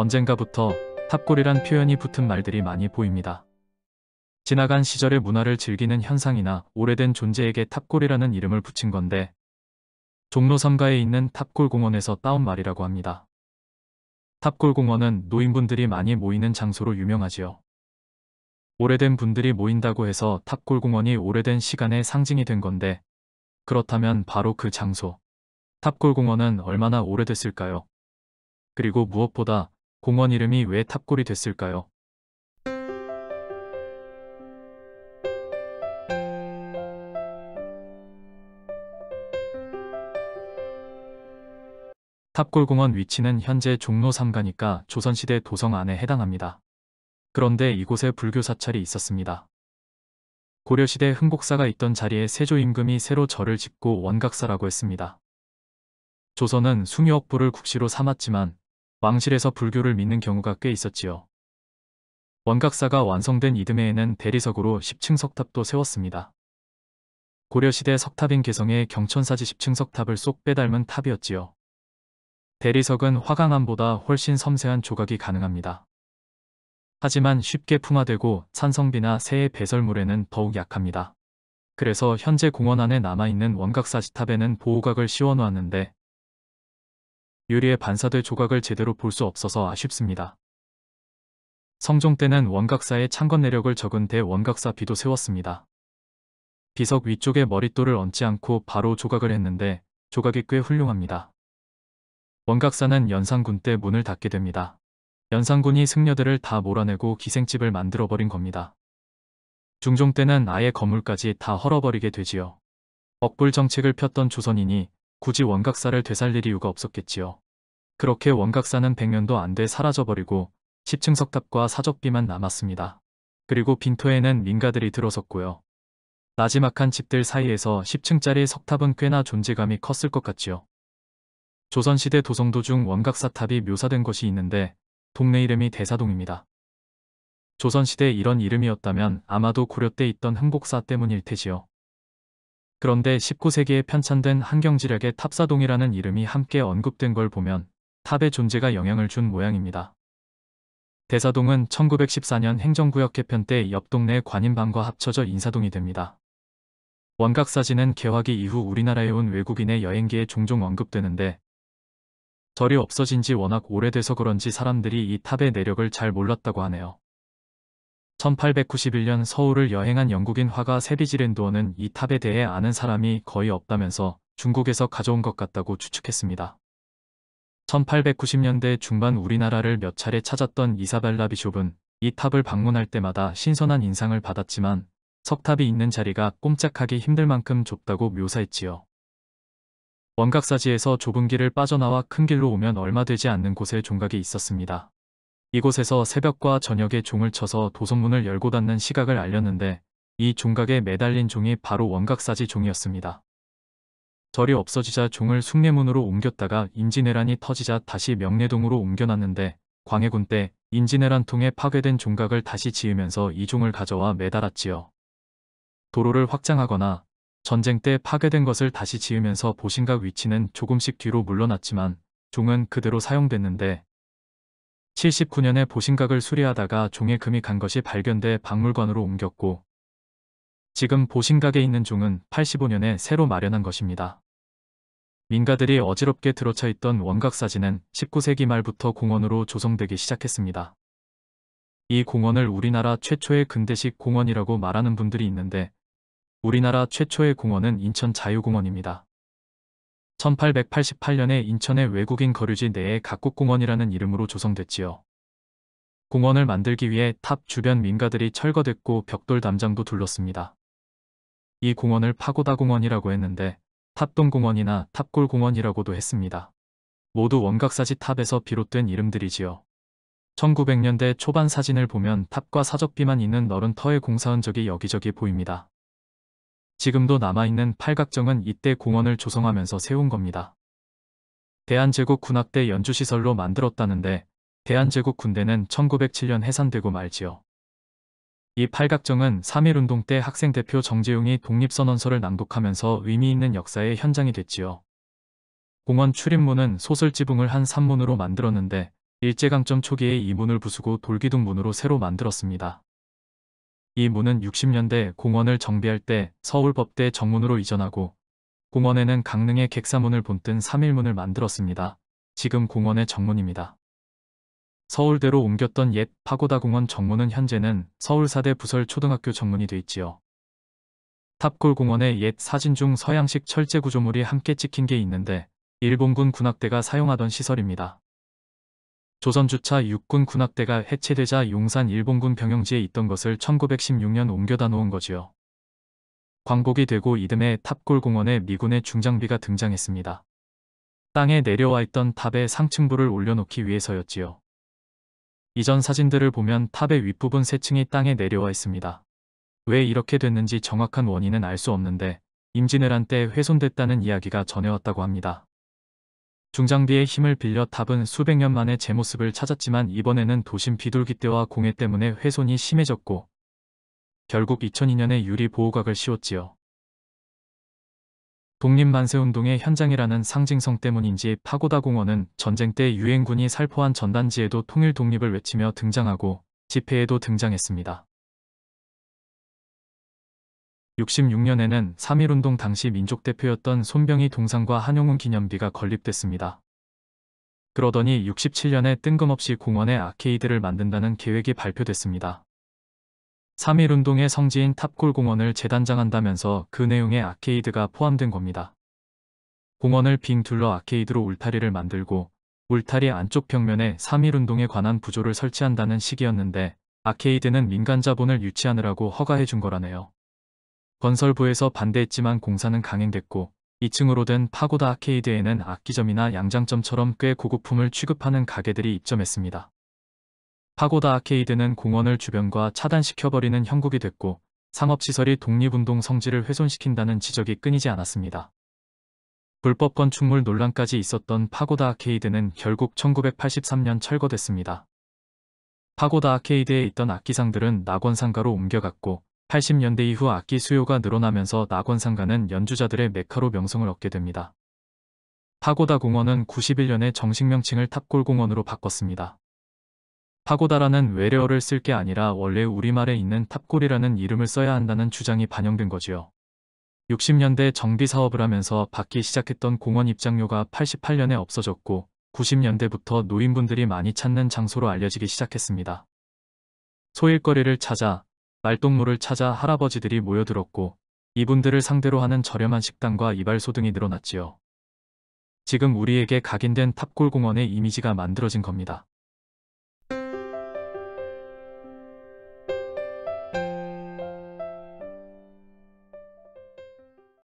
언젠가부터 탑골이란 표현이 붙은 말들이 많이 보입니다. 지나간 시절의 문화를 즐기는 현상이나 오래된 존재에게 탑골이라는 이름을 붙인 건데 종로 3가에 있는 탑골공원에서 따온 말이라고 합니다. 탑골공원은 노인분들이 많이 모이는 장소로 유명하지요. 오래된 분들이 모인다고 해서 탑골공원이 오래된 시간의 상징이 된 건데 그렇다면 바로 그 장소 탑골공원은 얼마나 오래됐을까요? 그리고 무엇보다 공원 이름이 왜 탑골이 됐을까요? 탑골공원 위치는 현재 종로 3가니까 조선시대 도성 안에 해당합니다. 그런데 이곳에 불교 사찰이 있었습니다. 고려시대 흥복사가 있던 자리에 세조 임금이 새로 절을 짓고 원각사라고 했습니다. 조선은 숭유억부를 국시로 삼았지만 왕실에서 불교를 믿는 경우가 꽤 있었지요. 원각사가 완성된 이듬해에는 대리석으로 10층 석탑도 세웠습니다. 고려시대 석탑인 개성의 경천사지 10층 석탑을 쏙 빼닮은 탑이었지요. 대리석은 화강암보다 훨씬 섬세한 조각이 가능합니다. 하지만 쉽게 품화되고 찬성비나 새해 배설물에는 더욱 약합니다. 그래서 현재 공원 안에 남아있는 원각사지탑에는 보호각을 씌워놓았는데 유리에 반사될 조각을 제대로 볼 수 없어서 아쉽습니다. 성종 때는 원각사에 창건 내력을 적은 대원각사 비도 세웠습니다. 비석 위쪽에 머릿돌을 얹지 않고 바로 조각을 했는데 조각이 꽤 훌륭합니다. 원각사는 연산군 때 문을 닫게 됩니다. 연산군이 승려들을 다 몰아내고 기생집을 만들어버린 겁니다. 중종 때는 아예 건물까지 다 헐어버리게 되지요. 억불 정책을 폈던 조선인이 굳이 원각사를 되살릴 이유가 없었겠지요. 그렇게 원각사는 100년도 안 돼 사라져버리고 10층 석탑과 사적비만 남았습니다. 그리고 빈터에는 민가들이 들어섰고요. 나지막한 집들 사이에서 10층짜리 석탑은 꽤나 존재감이 컸을 것 같지요. 조선시대 도성도 중 원각사탑이 묘사된 것이 있는데 동네 이름이 대사동입니다. 조선시대 이런 이름이었다면 아마도 고려 때 있던 흥곡사 때문일 테지요. 그런데 19세기에 편찬된 한경지략의 탑사동이라는 이름이 함께 언급된 걸 보면 탑의 존재가 영향을 준 모양입니다. 대사동은 1914년 행정구역 개편 때 옆 동네 관인방과 합쳐져 인사동이 됩니다. 원각사진은 개화기 이후 우리나라에 온 외국인의 여행기에 종종 언급되는데 절이 없어진 지 워낙 오래돼서 그런지 사람들이 이 탑의 내력을 잘 몰랐다고 하네요. 1891년 서울을 여행한 영국인 화가 세비지렌도어는이 탑에 대해 아는 사람이 거의 없다면서 중국에서 가져온 것 같다고 추측했습니다. 1890년대 중반 우리나라를 몇 차례 찾았던 이사벨라 비숍은 이 탑을 방문할 때마다 신선한 인상을 받았지만 석탑이 있는 자리가 꼼짝하기 힘들 만큼 좁다고 묘사했지요. 원각사지에서 좁은 길을 빠져나와 큰 길로 오면 얼마 되지 않는 곳에 종각이 있었습니다. 이곳에서 새벽과 저녁에 종을 쳐서 도선문을 열고 닫는 시각을 알렸는데 이 종각에 매달린 종이 바로 원각사지 종이었습니다. 절이 없어지자 종을 숭례문으로 옮겼다가 임진왜란이 터지자 다시 명례동으로 옮겨놨는데 광해군 때 임진왜란 통해 파괴된 종각을 다시 지으면서 이 종을 가져와 매달았지요. 도로를 확장하거나 전쟁 때 파괴된 것을 다시 지으면서 보신각 위치는 조금씩 뒤로 물러났지만 종은 그대로 사용됐는데 79년에 보신각을 수리하다가 종의 금이 간 것이 발견돼 박물관으로 옮겼고 지금 보신각에 있는 종은 85년에 새로 마련한 것입니다. 민가들이 어지럽게 들어차 있던 원각 사진은 19세기 말부터 공원으로 조성되기 시작했습니다. 이 공원을 우리나라 최초의 근대식 공원이라고 말하는 분들이 있는데 우리나라 최초의 공원은 인천 자유공원입니다. 1888년에 인천의 외국인 거류지 내에 각국공원이라는 이름으로 조성됐지요. 공원을 만들기 위해 탑 주변 민가들이 철거됐고 벽돌 담장도 둘렀습니다. 이 공원을 파고다공원이라고 했는데 탑동공원이나 탑골공원이라고도 했습니다. 모두 원각사지 탑에서 비롯된 이름들이지요. 1900년대 초반 사진을 보면 탑과 사적비만 있는 너른 터의 공사 흔적이 여기저기 보입니다. 지금도 남아있는 팔각정은 이때 공원을 조성하면서 세운 겁니다. 대한제국 군악대 연주시설로 만들었다는데 대한제국 군대는 1907년 해산되고 말지요. 이 팔각정은 3.1운동 때 학생대표 정재용이 독립선언서를 낭독하면서 의미 있는 역사의 현장이 됐지요. 공원 출입문은 소설 지붕을 한 산문으로 만들었는데 일제강점 초기에 이 문을 부수고 돌기둥 문으로 새로 만들었습니다. 이 문은 60년대 공원을 정비할 때 서울법대 정문으로 이전하고 공원에는 강릉의 객사문을 본뜬 3일문을 만들었습니다. 지금 공원의 정문입니다. 서울대로 옮겼던 옛 파고다공원 정문은 현재는 서울사대 부설초등학교 정문이 돼 있지요. 탑골공원의 옛 사진 중 서양식 철제 구조물이 함께 찍힌 게 있는데 일본군 군악대가 사용하던 시설입니다. 조선주차 육군 군악대가 해체되자 용산 일본군 병영지에 있던 것을 1916년 옮겨다 놓은 거지요. 광복이 되고 이듬해 탑골공원에 미군의 중장비가 등장했습니다. 땅에 내려와 있던 탑의 상층부를 올려놓기 위해서였지요. 이전 사진들을 보면 탑의 윗부분 세층이 땅에 내려와 있습니다. 왜 이렇게 됐는지 정확한 원인은 알 수 없는데 임진왜란 때 훼손됐다는 이야기가 전해왔다고 합니다. 중장비의 힘을 빌려 탑은 수백 년 만에 제 모습을 찾았지만 이번에는 도심 비둘기 떼와 공해 때문에 훼손이 심해졌고 결국 2002년에 유리 보호각을 씌웠지요. 독립만세운동의 현장이라는 상징성 때문인지 파고다 공원은 전쟁 때 유엔군이 살포한 전단지에도 통일 독립을 외치며 등장하고 집회에도 등장했습니다. 66년에는 3.1운동 당시 민족대표였던 손병희 동상과 한용운 기념비가 건립됐습니다. 그러더니 67년에 뜬금없이 공원에 아케이드를 만든다는 계획이 발표됐습니다. 3.1운동의 성지인 탑골공원을 재단장한다면서 그내용의 아케이드가 포함된 겁니다. 공원을 빙 둘러 아케이드로 울타리를 만들고 울타리 안쪽 벽면에 3.1운동에 관한 부조를 설치한다는 시기였는데 아케이드는 민간 자본을 유치하느라고 허가해준 거라네요. 건설부에서 반대했지만 공사는 강행됐고 2층으로 된 파고다 아케이드에는 악기점이나 양장점처럼 꽤 고급품을 취급하는 가게들이 입점했습니다. 파고다 아케이드는 공원을 주변과 차단시켜버리는 형국이 됐고 상업시설이 독립운동 성질을 훼손시킨다는 지적이 끊이지 않았습니다. 불법 건축물 논란까지 있었던 파고다 아케이드는 결국 1983년 철거됐습니다. 파고다 아케이드에 있던 악기상들은 낙원상가로 옮겨갔고 80년대 이후 악기 수요가 늘어나면서 낙원 상가는 연주자들의 메카로 명성을 얻게 됩니다. 파고다 공원은 91년에 정식 명칭을 탑골 공원으로 바꿨습니다. 파고다라는 외래어를 쓸 게 아니라 원래 우리말에 있는 탑골이라는 이름을 써야 한다는 주장이 반영된 거지요. 60년대 정비 사업을 하면서 받기 시작했던 공원 입장료가 88년에 없어졌고 90년대부터 노인분들이 많이 찾는 장소로 알려지기 시작했습니다. 소일거리를 찾아 말동무를 찾아 할아버지들이 모여들었고 이분들을 상대로 하는 저렴한 식당과 이발소 등이 늘어났지요. 지금 우리에게 각인된 탑골공원의 이미지가 만들어진 겁니다.